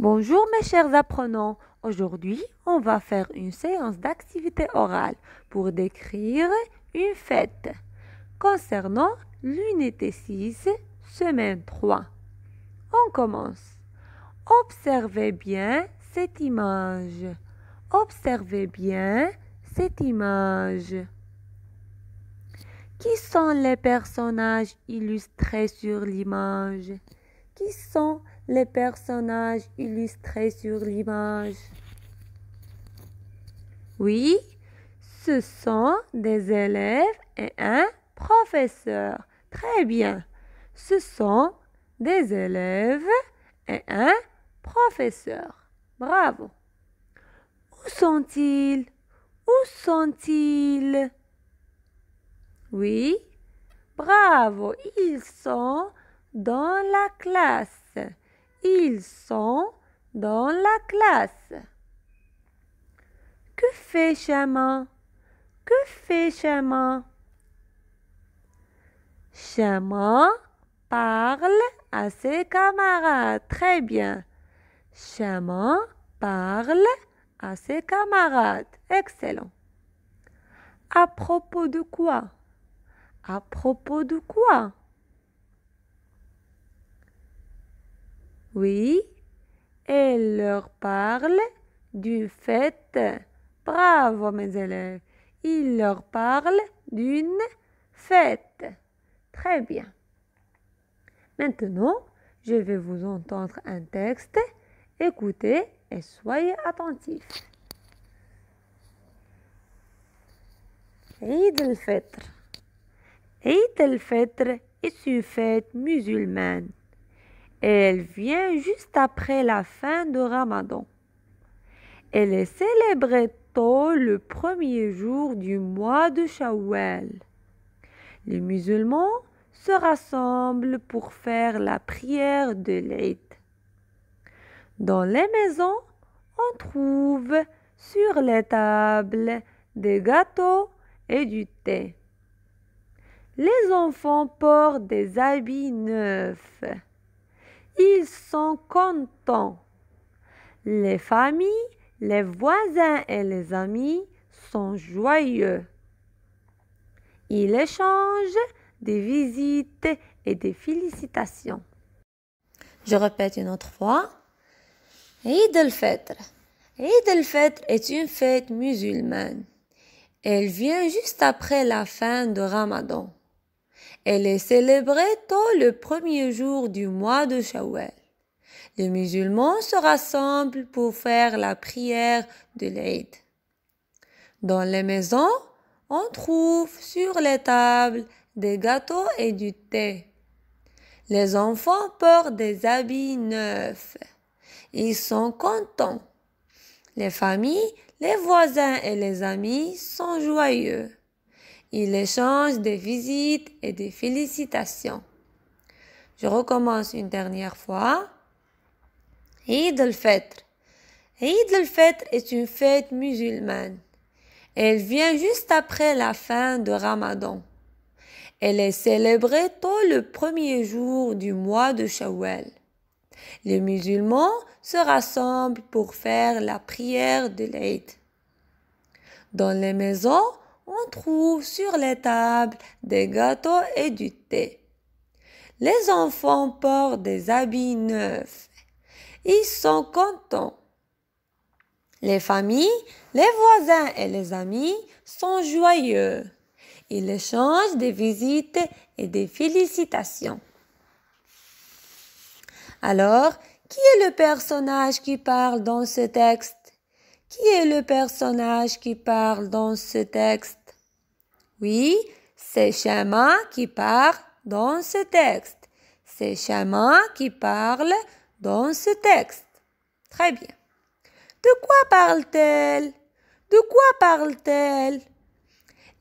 Bonjour mes chers apprenants. Aujourd'hui, on va faire une séance d'activité orale pour décrire une fête. Concernant l'unité 6, semaine 3. On commence. Observez bien cette image. Observez bien cette image. Qui sont les personnages illustrés sur l'image Qui sont les personnages illustrés sur l'image Oui, ce sont des élèves et un professeur. Très bien. Ce sont des élèves et un professeur. Bravo. Où sont-ils Où sont-ils oui. Bravo, ils sont dans la classe. Ils sont dans la classe. Que fait Chaman Que fait Chaman Chaman parle à ses camarades. Très bien. Chaman parle à ses camarades. Excellent. À propos de quoi à propos de quoi Oui, elle leur parle d'une fête. Bravo, mes élèves. Il leur parle d'une fête. Très bien. Maintenant, je vais vous entendre un texte. Écoutez et soyez attentifs. le faire. Eid el fitr est une fête musulmane. Elle vient juste après la fin de Ramadan. Elle est célébrée tôt le premier jour du mois de Shawwal. Les musulmans se rassemblent pour faire la prière de l'Eid. Dans les maisons, on trouve sur les tables des gâteaux et du thé. Les enfants portent des habits neufs. Ils sont contents. Les familles, les voisins et les amis sont joyeux. Ils échangent des visites et des félicitations. Je répète une autre fois. Eid al-Fitr. Eid al est une fête musulmane. Elle vient juste après la fin de Ramadan. Elle est célébrée tôt le premier jour du mois de Shawwal. Les musulmans se rassemblent pour faire la prière de l'Aïd. Dans les maisons, on trouve sur les tables des gâteaux et du thé. Les enfants portent des habits neufs. Ils sont contents. Les familles, les voisins et les amis sont joyeux. Il échange des visites et des félicitations. Je recommence une dernière fois. Eid al-Fitr. Eid al-Fitr est une fête musulmane. Elle vient juste après la fin de Ramadan. Elle est célébrée tôt le premier jour du mois de Shawwal. Les musulmans se rassemblent pour faire la prière de l'Eid. Dans les maisons, on trouve sur les tables des gâteaux et du thé. Les enfants portent des habits neufs. Ils sont contents. Les familles, les voisins et les amis sont joyeux. Ils échangent des visites et des félicitations. Alors, qui est le personnage qui parle dans ce texte Qui est le personnage qui parle dans ce texte oui, c'est Chama qui parle dans ce texte. C'est Chama qui parle dans ce texte. Très bien. De quoi parle-t-elle De quoi parle-t-elle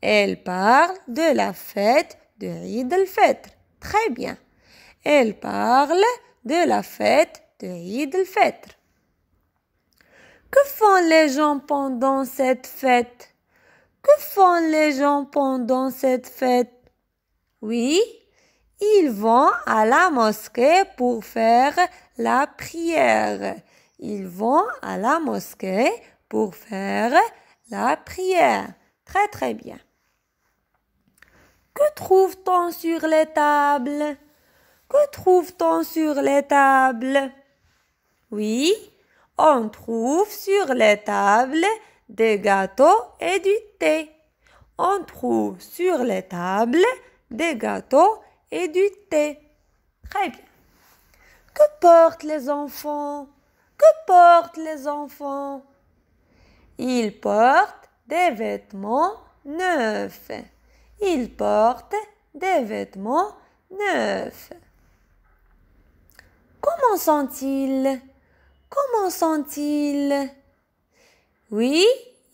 Elle parle de la fête de Eid Très bien. Elle parle de la fête de Eid Que font les gens pendant cette fête que font les gens pendant cette fête Oui, ils vont à la mosquée pour faire la prière. Ils vont à la mosquée pour faire la prière. Très très bien. Que trouve-t-on sur les tables Que trouve-t-on sur les tables Oui, on trouve sur les tables des gâteaux et du thé. On trouve sur les tables des gâteaux et du thé. Très bien. Que portent les enfants Que portent les enfants Ils portent des vêtements neufs. Ils portent des vêtements neufs. Comment sont-ils Comment sont-ils oui,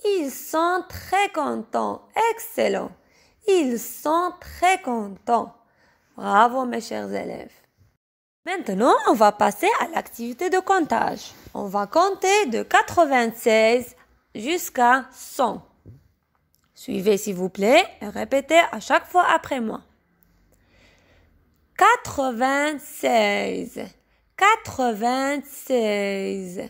ils sont très contents. Excellent. Ils sont très contents. Bravo mes chers élèves. Maintenant, on va passer à l'activité de comptage. On va compter de 96 jusqu'à 100. Suivez s'il vous plaît et répétez à chaque fois après moi. 96 96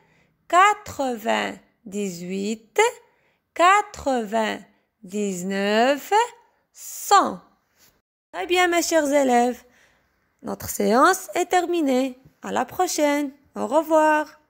quatre-vingt-dix-huit, quatre-vingt-dix-neuf, cent. Très bien, mes chers élèves. Notre séance est terminée. À la prochaine. Au revoir.